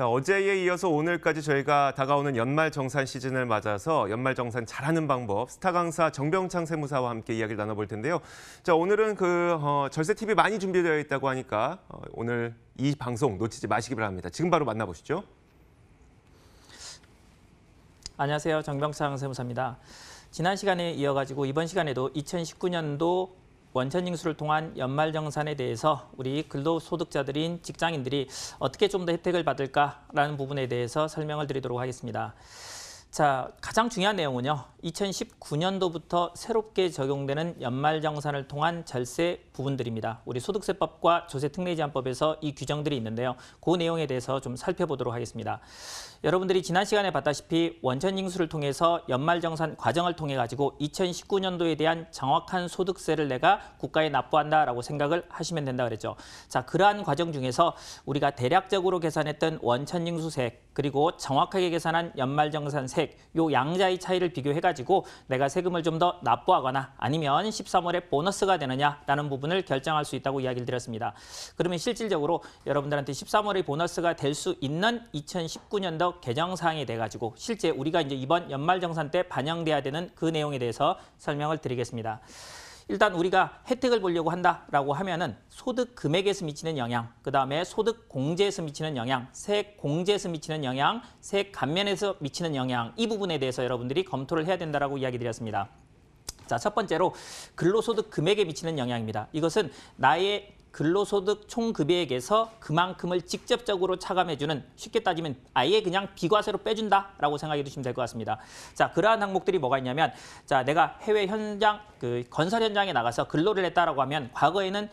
자, 어제에 이어서 오늘까지 저희가 다가오는 연말 정산 시즌을 맞아서 연말 정산 잘하는 방법 스타 강사 정병창 세무사와 함께 이야기를 나눠볼 텐데요. 자, 오늘은 그 어, 절세 팁이 많이 준비되어 있다고 하니까 어, 오늘 이 방송 놓치지 마시기 바랍니다. 지금 바로 만나보시죠. 안녕하세요. 정병창 세무사입니다. 지난 시간에 이어가지고 이번 시간에도 2019년도 원천 징수를 통한 연말정산에 대해서 우리 근로소득자들인 직장인들이 어떻게 좀 더 혜택을 받을까라는 부분에 대해서 설명을 드리도록 하겠습니다. 자, 가장 중요한 내용은요. 2019년도부터 새롭게 적용되는 연말정산을 통한 절세 부분들입니다. 우리 소득세법과 조세특례제한법에서 이 규정들이 있는데요. 그 내용에 대해서 좀 살펴보도록 하겠습니다. 여러분들이 지난 시간에 봤다시피 원천징수를 통해서 연말정산 과정을 통해 가지고 2019년도에 대한 정확한 소득세를 내가 국가에 납부한다라고 생각을 하시면 된다 그랬죠. 자, 그러한 과정 중에서 우리가 대략적으로 계산했던 원천징수세 그리고 정확하게 계산한 연말정산세 주택 요 양자의 차이를 비교해가지고 내가 세금을 좀 더 납부하거나 아니면 13월에 보너스가 되느냐라는 부분을 결정할 수 있다고 이야기를 드렸습니다. 그러면 실질적으로 여러분들한테 1 3월에 보너스가 될 수 있는 2019년도 개정사항이 돼가지고 실제 우리가 이제 이번 연말정산 때 반영돼야 되는 그 내용에 대해서 설명을 드리겠습니다. 일단 우리가 혜택을 보려고 한다라고 하면은 소득 금액에서 미치는 영향, 그 다음에 소득 공제에서 미치는 영향, 세액 공제에서 미치는 영향, 세액 감면에서 미치는 영향 이 부분에 대해서 여러분들이 검토를 해야 된다라고 이야기 드렸습니다. 자, 첫 번째로 근로소득 금액에 미치는 영향입니다. 이것은 나의 근로소득 총급여액에서 그만큼을 직접적으로 차감해주는 쉽게 따지면 아예 그냥 비과세로 빼준다라고 생각해 주시면 될 것 같습니다. 자 그러한 항목들이 뭐가 있냐면 자 내가 해외 현장 그 건설 현장에 나가서 근로를 했다라고 하면 과거에는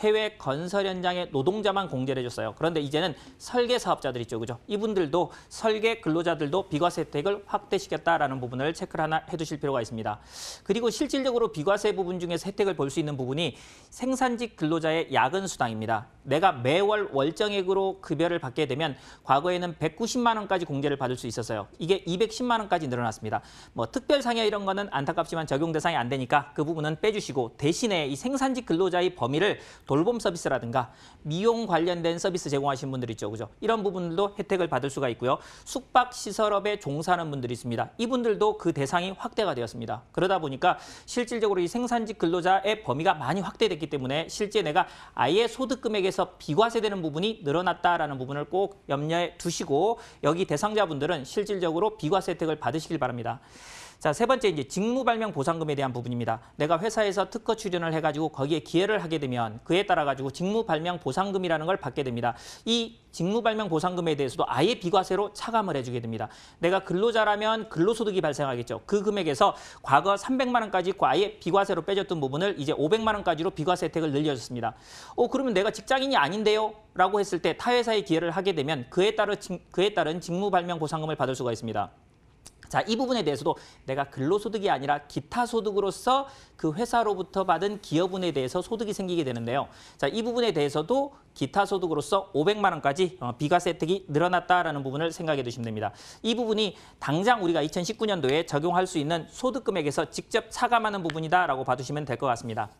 해외 건설 현장의 노동자만 공제를 해줬어요. 그런데 이제는 설계 사업자들 있죠. 그죠? 이분들도 설계 근로자들도 비과세 혜택을 확대시켰다라는 부분을 체크를 하나 해두실 필요가 있습니다. 그리고 실질적으로 비과세 부분 중에서 혜택을 볼 수 있는 부분이 생산직 근로자의 야근 수당입니다. 내가 매월 월정액으로 급여를 받게 되면 과거에는 190만 원까지 공제를 받을 수 있었어요. 이게 210만 원까지 늘어났습니다. 뭐 특별 상여 이런 거는 안타깝지만 적용 대상이 안 되니까 그 부분은 빼주시고 대신에 이 생산직 근로자의 범위를 돌봄 서비스라든가 미용 관련된 서비스 제공하신 분들 있죠. 그죠? 이런 부분들도 혜택을 받을 수가 있고요. 숙박 시설업에 종사하는 분들이 있습니다. 이분들도 그 대상이 확대가 되었습니다. 그러다 보니까 실질적으로 이 생산직 근로자의 범위가 많이 확대됐기 때문에 실제 내가 아예 소득 금액에서 비과세되는 부분이 늘어났다라는 부분을 꼭 염려해 두시고 여기 대상자분들은 실질적으로 비과세 혜택을 받으시길 바랍니다. 자, 세 번째 이제 직무 발명 보상금에 대한 부분입니다. 내가 회사에서 특허 출연을 해 가지고 거기에 기회를 하게 되면 그에 따라 가지고 직무 발명 보상금이라는 걸 받게 됩니다. 이 직무 발명 보상금에 대해서도 아예 비과세로 차감을 해 주게 됩니다. 내가 근로자라면 근로소득이 발생하겠죠. 그 금액에서 과거 300만 원까지 과예 비과세로 빼줬던 부분을 이제 500만 원까지로 비과세 혜택을 늘려줬습니다. 어 그러면 내가 직장인이 아닌데요? 라고 했을 때 타회사에 기회를 하게 되면 그에 따른 그에 따른 직무 발명 보상금을 받을 수가 있습니다. 자, 이 부분에 대해서도 내가 근로소득이 아니라 기타 소득으로서 그 회사로부터 받은 기여분에 대해서 소득이 생기게 되는데요. 자, 이 부분에 대해서도 기타 소득으로서 500만 원까지 어, 비과세 혜택이 늘어났다라는 부분을 생각해 두시면 됩니다. 이 부분이 당장 우리가 2019년도에 적용할 수 있는 소득 금액에서 직접 차감하는 부분이다라고 봐주시면될 것 같습니다.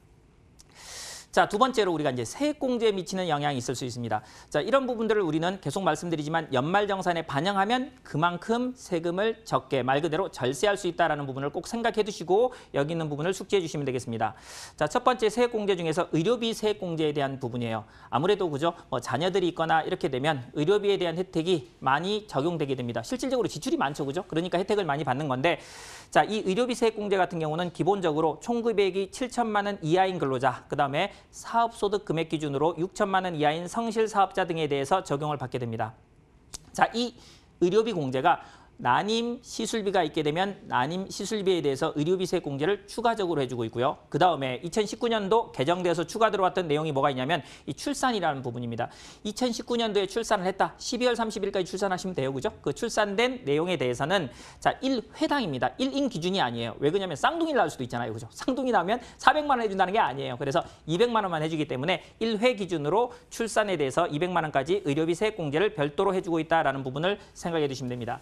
자, 두 번째로 우리가 이제 세액공제에 미치는 영향이 있을 수 있습니다. 자, 이런 부분들을 우리는 계속 말씀드리지만 연말정산에 반영하면 그만큼 세금을 적게 말 그대로 절세할 수 있다라는 부분을 꼭 생각해 두시고 여기 있는 부분을 숙지해 주시면 되겠습니다. 자, 첫 번째 세액공제 중에서 의료비 세액공제에 대한 부분이에요. 아무래도 그죠? 뭐 자녀들이 있거나 이렇게 되면 의료비에 대한 혜택이 많이 적용되게 됩니다. 실질적으로 지출이 많죠, 그죠? 그러니까 혜택을 많이 받는 건데 자, 이 의료비 세액공제 같은 경우는 기본적으로 총급액이 7천만 원 이하인 근로자, 그다음에 사업소득 금액 기준으로 6천만 원 이하인 성실 사업자 등에 대해서 적용을 받게 됩니다. 자, 이 의료비 공제가 난임 시술비가 있게 되면 난임 시술비에 대해서 의료비세 공제를 추가적으로 해주고 있고요. 그 다음에 2019년도 개정돼서 추가 들어왔던 내용이 뭐가 있냐면 이 출산이라는 부분입니다. 2019년도에 출산을 했다. 12월 30일까지 출산하시면 돼요. 그죠? 그 출산된 내용에 대해서는 자 1회당입니다. 1인 기준이 아니에요. 왜 그러냐면 쌍둥이 낳을 수도 있잖아요. 그죠? 쌍둥이 나면 400만 원 해준다는 게 아니에요. 그래서 200만 원만 해주기 때문에 1회 기준으로 출산에 대해서 200만 원까지 의료비세 공제를 별도로 해주고 있다라는 부분을 생각해 두시면 됩니다.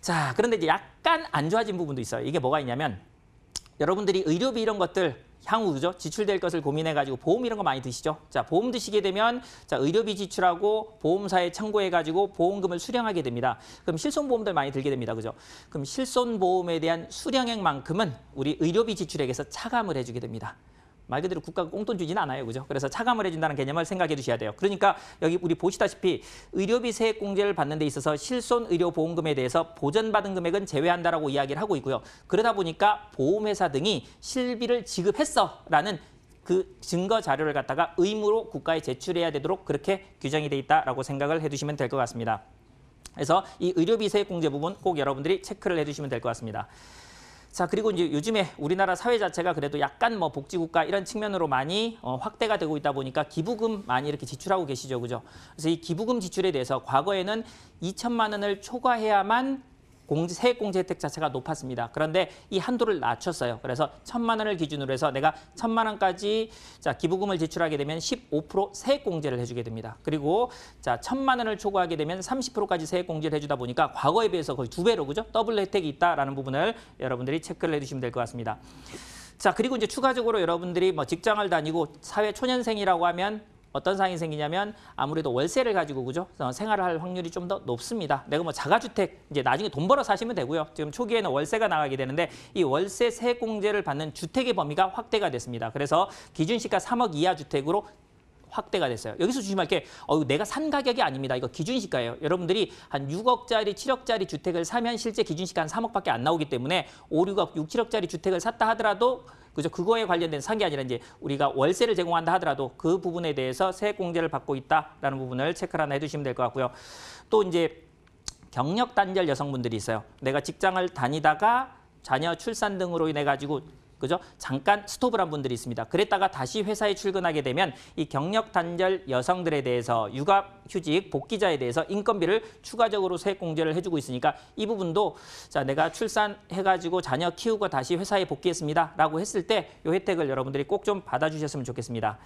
자, 그런데 이제 약간 안 좋아진 부분도 있어요. 이게 뭐가 있냐면 여러분들이 의료비 이런 것들 향후 그죠? 지출될 것을 고민해가지고 보험 이런 거 많이 드시죠? 자, 보험 드시게 되면 자, 의료비 지출하고 보험사에 청구해가지고 보험금을 수령하게 됩니다. 그럼 실손보험들 많이 들게 됩니다. 그죠? 그럼 실손보험에 대한 수령액만큼은 우리 의료비 지출액에서 차감을 해주게 됩니다. 말 그대로 국가가 꽁돈 주지는 않아요. 그죠? 그래서 차감을 해준다는 개념을 생각해 주셔야 돼요. 그러니까 여기 우리 보시다시피 의료비 세액 공제를 받는 데 있어서 실손 의료 보험금에 대해서 보전받은 금액은 제외한다라고 이야기를 하고 있고요. 그러다 보니까 보험회사 등이 실비를 지급했어라는 그 증거 자료를 갖다가 의무로 국가에 제출해야 되도록 그렇게 규정이 돼 있다라고 생각을 해두시면 될 것 같습니다. 그래서 이 의료비 세액 공제 부분 꼭 여러분들이 체크를 해주시면 될 것 같습니다. 자 그리고 이제 요즘에 우리나라 사회 자체가 그래도 약간 뭐 복지국가 이런 측면으로 많이 어, 확대가 되고 있다 보니까 기부금 많이 이렇게 지출하고 계시죠, 그죠? 그래서 이 기부금 지출에 대해서 과거에는 2천만 원을 초과해야만 공제, 세액공제 혜택 자체가 높았습니다. 그런데 이 한도를 낮췄어요. 그래서 천만 원을 기준으로 해서 내가 천만 원까지 자 기부금을 지출하게 되면 15% 세액공제를 해주게 됩니다. 그리고 자 천만 원을 초과하게 되면 30%까지 세액공제를 해주다 보니까 과거에 비해서 거의 두 배로 그죠? 더블 혜택이 있다라는 부분을 여러분들이 체크를 해주시면 될 것 같습니다. 자 그리고 이제 추가적으로 여러분들이 뭐 직장을 다니고 사회 초년생이라고 하면 어떤 상황이 생기냐면 아무래도 월세를 가지고 그죠 어, 생활을 할 확률이 좀 더 높습니다. 내가 뭐 자가주택 이제 나중에 돈 벌어 사시면 되고요. 지금 초기에는 월세가 나가게 되는데 이 월세 세액공제를 받는 주택의 범위가 확대가 됐습니다. 그래서 기준시가 3억 이하 주택으로 확대가 됐어요. 여기서 주심할 게 어, 내가 산 가격이 아닙니다. 이거 기준시가예요. 여러분들이 한 6억짜리, 7억짜리 주택을 사면 실제 기준시가 한 3억밖에 안 나오기 때문에 5, 6억, 6, 7억짜리 주택을 샀다 하더라도 그죠? 그거에 관련된 산 게 아니라 이제 우리가 월세를 제공한다 하더라도 그 부분에 대해서 세액공제를 받고 있다라는 부분을 체크를 하나 해두시면될 것 같고요. 또 이제 경력 단절 여성분들이 있어요. 내가 직장을 다니다가 자녀 출산 등으로 인해 가지고 그죠? 잠깐 스톱을 한 분들이 있습니다. 그랬다가 다시 회사에 출근하게 되면 이 경력 단절 여성들에 대해서 육아 휴직 복귀자에 대해서 인건비를 추가적으로 세액 공제를 해주고 있으니까 이 부분도 자 내가 출산해가지고 자녀 키우고 다시 회사에 복귀했습니다라고 했을 때 이 혜택을 여러분들이 꼭 좀 받아주셨으면 좋겠습니다.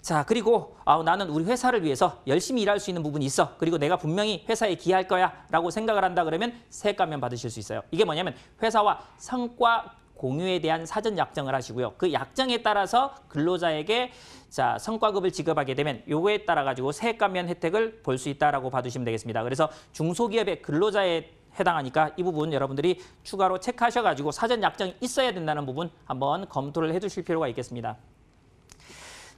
자 그리고 아, 나는 우리 회사를 위해서 열심히 일할 수 있는 부분이 있어 그리고 내가 분명히 회사에 기여할 거야 라고 생각을 한다 그러면 세액 감면 받으실 수 있어요 이게 뭐냐면 회사와 성과 공유에 대한 사전 약정을 하시고요. 그 약정에 따라서 근로자에게 자 성과급을 지급하게 되면 요거에 따라 가지고 세액 감면 혜택을 볼 수 있다라고 봐두시면 되겠습니다. 그래서 중소기업의 근로자에 해당하니까 이 부분 여러분들이 추가로 체크하셔가지고 사전 약정이 있어야 된다는 부분 한번 검토를 해두실 필요가 있겠습니다.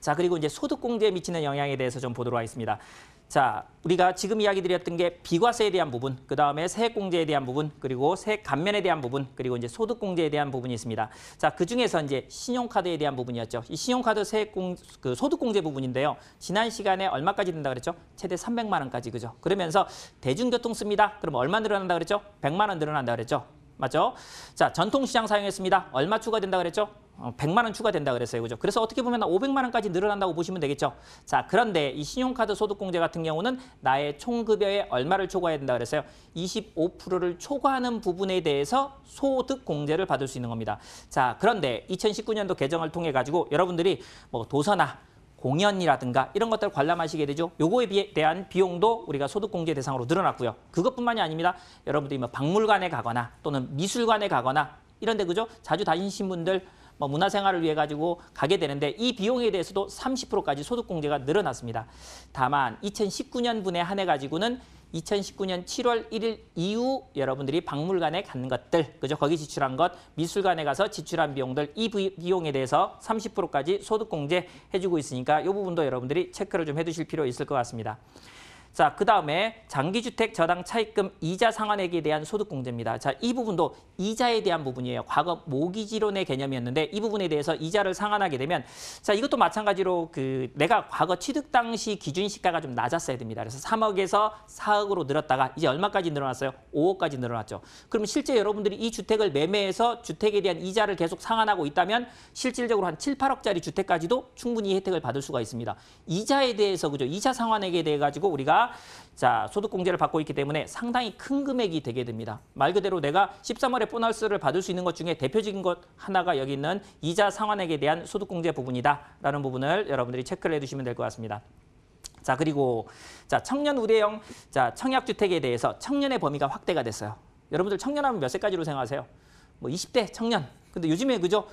자, 그리고 이제 소득공제에 미치는 영향에 대해서 좀 보도록 하겠습니다. 자, 우리가 지금 이야기 드렸던 게 비과세에 대한 부분, 그 다음에 세액공제에 대한 부분, 그리고 세액 감면에 대한 부분, 그리고 이제 소득공제에 대한 부분이 있습니다. 자, 그 중에서 이제 신용카드에 대한 부분이었죠. 이 신용카드 세액공, 그 소득공제 부분인데요. 지난 시간에 얼마까지 된다 그랬죠? 최대 300만 원까지 그죠? 그러면서 대중교통 씁니다. 그럼 얼마 늘어난다 그랬죠? 100만 원 늘어난다 그랬죠? 맞죠? 자, 전통시장 사용했습니다. 얼마 추가된다 그랬죠? 1 0 0만원 추가된다 그랬어요. 그죠? 그래서 어떻게 보면 5 0 0만 원까지 늘어난다고 보시면 되겠죠. 자, 그런데 이 신용카드 소득공제 같은 경우는 나의 총급여에 얼마를 초과해야 된다 그랬어요. 2 5를 초과하는 부분에 대해서 소득공제를 받을 수 있는 겁니다. 자, 그런데 2 0 1 9 년도 개정을 통해 가지고 여러분들이 뭐 도서나 공연이라든가 이런 것들 을 관람하시게 되죠. 요거에 비해 대한 비용도 우리가 소득공제 대상으로 늘어났고요. 그것뿐만이 아닙니다. 여러분들이 뭐 박물관에 가거나 또는 미술관에 가거나 이런데 그죠? 자주 다니신 분들 뭐 문화생활을 위해 가지고 가게 되는데 이 비용에 대해서도 30%까지 소득공제가 늘어났습니다. 다만 2019년분에 한해 가지고는 2019년 7월 1일 이후 여러분들이 박물관에 간 것들, 그죠? 거기 지출한 것, 미술관에 가서 지출한 비용들, 이 비용에 대해서 30%까지 소득공제 해주고 있으니까 이 부분도 여러분들이 체크를 좀 해두실 필요 있을 것 같습니다. 자, 그 다음에 장기주택 저당 차입금 이자 상환액에 대한 소득공제입니다. 자, 이 부분도 이자에 대한 부분이에요. 과거 모기지론의 개념이었는데 이 부분에 대해서 이자를 상환하게 되면 자, 이것도 마찬가지로 그 내가 과거 취득 당시 기준 시가가 좀 낮았어야 됩니다. 그래서 3억에서 4억으로 늘었다가 이제 얼마까지 늘어났어요? 5억까지 늘어났죠. 그럼 실제 여러분들이 이 주택을 매매해서 주택에 대한 이자를 계속 상환하고 있다면 실질적으로 한 7, 8억짜리 주택까지도 충분히 혜택을 받을 수가 있습니다. 이자에 대해서 그죠? 이자 상환액에 대해 가지고 우리가 자 소득공제를 받고 있기 때문에 상당히 큰 금액이 되게 됩니다. 말 그대로 내가 13월에 보너스를 받을 수 있는 것 중에 대표적인 것 하나가 여기 있는 이자 상환액에 대한 소득공제 부분이다라는 부분을 여러분들이 체크를 해두시면 될 것 같습니다. 자 그리고 자 청년 우대형 자 청약주택에 대해서 청년의 범위가 확대가 됐어요. 여러분들 청년하면 몇 세까지로 생각하세요? 뭐 20대 청년. 근데 요즘에 그죠?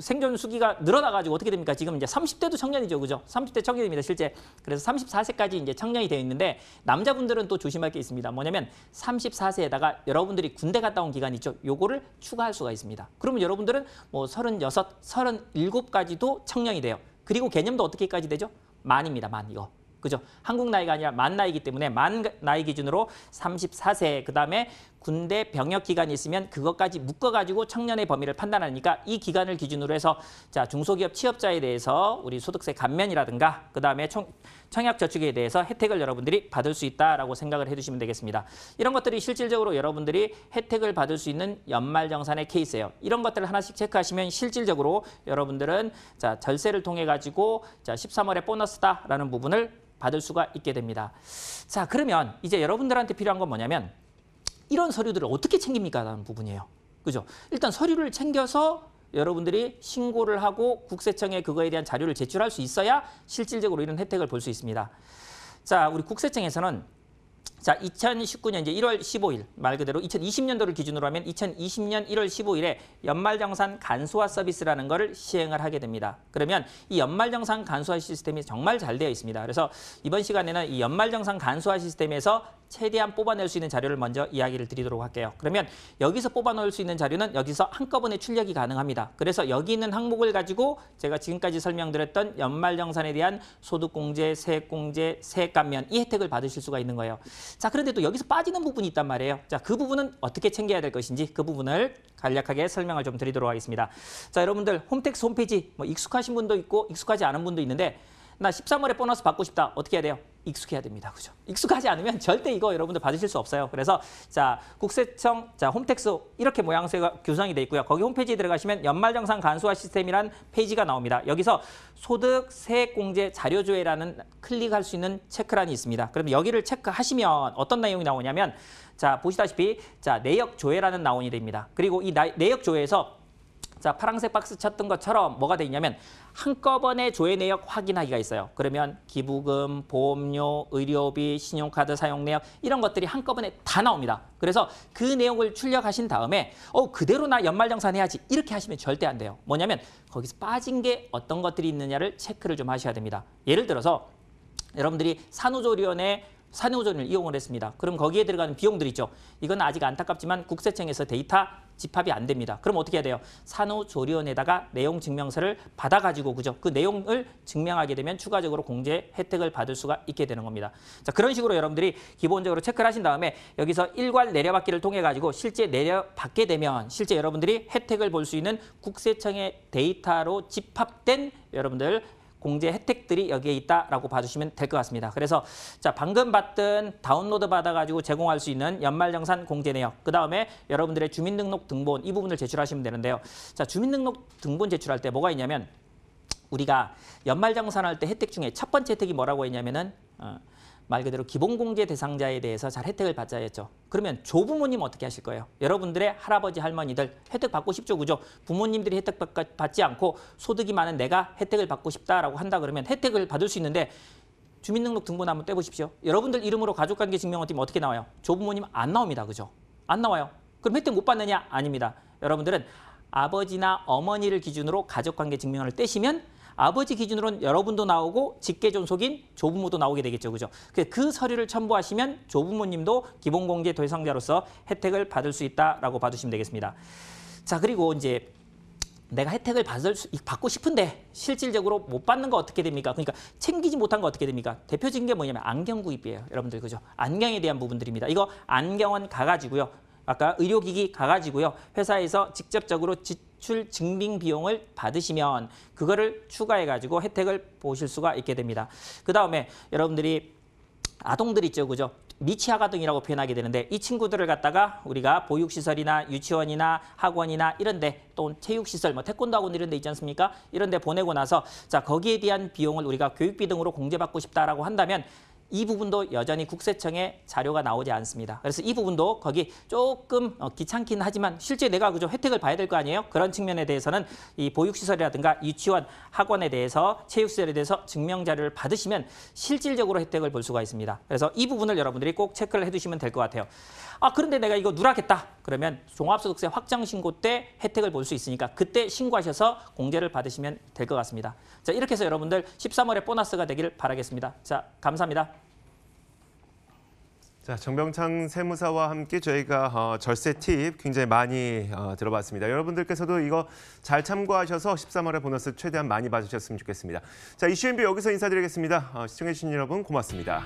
생존 수기가 늘어나가지고 어떻게 됩니까? 지금 이제 30대도 청년이죠, 그죠? 30대 청년입니다, 실제. 그래서 34세까지 이제 청년이 되어 있는데 남자분들은 또 조심할 게 있습니다. 뭐냐면 34세에다가 여러분들이 군대 갔다 온 기간 있죠? 요거를 추가할 수가 있습니다. 그러면 여러분들은 뭐 36, 37까지도 청년이 돼요. 그리고 개념도 어떻게까지 되죠? 만입니다, 만 이거. 그죠? 한국 나이가 아니라 만 나이기 때문에 만 나이 기준으로 34세 그다음에 군대 병역 기간이 있으면 그것까지 묶어 가지고 청년의 범위를 판단하니까 이 기간을 기준으로 해서 자, 중소기업 취업자에 대해서 우리 소득세 감면이라든가 그다음에 청, 약 저축에 대해서 혜택을 여러분들이 받을 수 있다라고 생각을 해주시면 되겠습니다. 이런 것들이 실질적으로 여러분들이 혜택을 받을 수 있는 연말 정산의 케이스예요. 이런 것들을 하나씩 체크하시면 실질적으로 여러분들은 자, 절세를 통해 가지고 자, 13월에 보너스다라는 부분을 받을 수가 있게 됩니다. 자 그러면 이제 여러분들한테 필요한 건 뭐냐면 이런 서류들을 어떻게 챙깁니까? 라는 부분이에요. 그죠? 일단 서류를 챙겨서 여러분들이 신고를 하고 국세청에 그거에 대한 자료를 제출할 수 있어야 실질적으로 이런 혜택을 볼 수 있습니다. 자, 우리 국세청에서는 자, 2019년 이제 1월 15일 말 그대로 2020년도를 기준으로 하면 2020년 1월 15일에 연말정산 간소화 서비스라는 것을 시행을 하게 됩니다. 그러면 이 연말정산 간소화 시스템이 정말 잘 되어 있습니다. 그래서 이번 시간에는 이 연말정산 간소화 시스템에서 최대한 뽑아낼 수 있는 자료를 먼저 이야기를 드리도록 할게요. 그러면 여기서 뽑아낼 수 있는 자료는 여기서 한꺼번에 출력이 가능합니다. 그래서 여기 있는 항목을 가지고 제가 지금까지 설명드렸던 연말정산에 대한 소득공제, 세액공제, 세액감면 이 혜택을 받으실 수가 있는 거예요. 자 그런데 또 여기서 빠지는 부분이 있단 말이에요. 자그 부분은 어떻게 챙겨야 될 것인지 그 부분을 간략하게 설명을 좀 드리도록 하겠습니다. 자 여러분들 홈택스 홈페이지 뭐 익숙하신 분도 있고 익숙하지 않은 분도 있는데 나 13월에 보너스 받고 싶다. 어떻게 해야 돼요? 익숙해야 됩니다. 그죠? 익숙하지 않으면 절대 이거 여러분들 받으실 수 없어요. 그래서 자, 국세청 자, 홈택스 이렇게 모양새가 규정이 돼 있고요. 거기 홈페이지에 들어가시면 연말 정산 간소화 시스템이란 페이지가 나옵니다. 여기서 소득 세액 공제 자료 조회라는 클릭할 수 있는 체크란이 있습니다. 그럼 여기를 체크하시면 어떤 내용이 나오냐면 자, 보시다시피 자, 내역 조회라는 나온이 됩니다. 그리고 이 나, 내역 조회에서 자 파란색 박스 쳤던 것처럼 뭐가 돼 있냐면 한꺼번에 조회 내역 확인하기가 있어요. 그러면 기부금, 보험료, 의료비, 신용카드 사용 내역 이런 것들이 한꺼번에 다 나옵니다. 그래서 그 내용을 출력하신 다음에 어 그대로 나 연말정산해야지 이렇게 하시면 절대 안 돼요. 뭐냐면 거기서 빠진 게 어떤 것들이 있느냐를 체크를 좀 하셔야 됩니다. 예를 들어서 여러분들이 산후조리원에 산후조리를 이용을 했습니다. 그럼 거기에 들어가는 비용들 있죠. 이건 아직 안타깝지만 국세청에서 데이터 집합이 안 됩니다. 그럼 어떻게 해야 돼요? 산후조리원에다가 내용 증명서를 받아가지고 그죠? 그 내용을 증명하게 되면 추가적으로 공제 혜택을 받을 수가 있게 되는 겁니다. 자 그런 식으로 여러분들이 기본적으로 체크를 하신 다음에 여기서 일괄 내려받기를 통해 가지고 실제 내려받게 되면 실제 여러분들이 혜택을 볼 수 있는 국세청의 데이터로 집합된 여러분들 공제 혜택들이 여기에 있다라고 봐주시면 될 것 같습니다. 그래서 자 방금 봤던 다운로드 받아가지고 제공할 수 있는 연말정산 공제 내역 그 다음에 여러분들의 주민등록 등본 이 부분을 제출하시면 되는데요. 자 주민등록 등본 제출할 때 뭐가 있냐면 우리가 연말정산할 때 혜택 중에 첫 번째 혜택이 뭐라고 했냐면은 어, 말 그대로 기본 공제 대상자에 대해서 잘 혜택을 받자야 했죠. 그러면 조부모님 어떻게 하실 거예요? 여러분들의 할아버지 할머니들 혜택 받고 싶죠, 그죠? 부모님들이 혜택 받지 않고 소득이 많은 내가 혜택을 받고 싶다라고 한다 그러면 혜택을 받을 수 있는데 주민등록 등본 한번 떼보십시오. 여러분들 이름으로 가족관계 증명원 팀 어떻게 나와요? 조부모님 안 나옵니다, 그죠? 안 나와요. 그럼 혜택 못 받느냐? 아닙니다. 여러분들은 아버지나 어머니를 기준으로 가족관계 증명을 떼시면 아버지 기준으로는 여러분도 나오고 직계존속인 조부모도 나오게 되겠죠. 그죠? 그, 그 서류를 첨부하시면 조부모님도 기본공제 대상자로서 혜택을 받을 수 있다라고 봐주시면 되겠습니다. 자, 그리고 이제 내가 혜택을 받을 수, 받고 싶은데 실질적으로 못 받는 거 어떻게 됩니까? 그러니까 챙기지 못한 거 어떻게 됩니까? 대표적인 게 뭐냐면 안경 구입이에요. 여러분들 그죠? 안경에 대한 부분들입니다. 이거 안경은 가가지고요. 아까 의료기기 가가지고요. 회사에서 직접적으로 지출 증빙 비용을 받으시면 그거를 추가해가지고 혜택을 보실 수가 있게 됩니다. 그 다음에 여러분들이 아동들 있죠, 그죠? 미취학아동이라고 표현하게 되는데 이 친구들을 갖다가 우리가 보육시설이나 유치원이나 학원이나 이런데 또 체육시설, 뭐 태권도 학원 이런 데 있지 않습니까? 이런 데 보내고 나서 자 거기에 대한 비용을 우리가 교육비 등으로 공제받고 싶다라고 한다면 이 부분도 여전히 국세청에 자료가 나오지 않습니다. 그래서 이 부분도 거기 조금 어, 귀찮긴 하지만 실제 내가 그죠 혜택을 봐야 될 거 아니에요? 그런 측면에 대해서는 이 보육시설이라든가 유치원, 학원에 대해서 체육시설에 대해서 증명 자료를 받으시면 실질적으로 혜택을 볼 수가 있습니다. 그래서 이 부분을 여러분들이 꼭 체크를 해두시면 될 것 같아요. 아 그런데 내가 이거 누락했다 그러면 종합소득세 확정신고 때 혜택을 볼 수 있으니까 그때 신고하셔서 공제를 받으시면 될 것 같습니다. 자 이렇게 해서 여러분들 13월에 보너스가 되기를 바라겠습니다. 자 감사합니다. 자, 정병창 세무사와 함께 저희가 어, 절세 팁 굉장히 많이 어, 들어봤습니다. 여러분들께서도 이거 잘 참고하셔서 13월에 보너스 최대한 많이 받으셨으면 좋겠습니다. 자, 이슈 m 비 여기서 인사드리겠습니다. 어, 시청해주신 여러분 고맙습니다.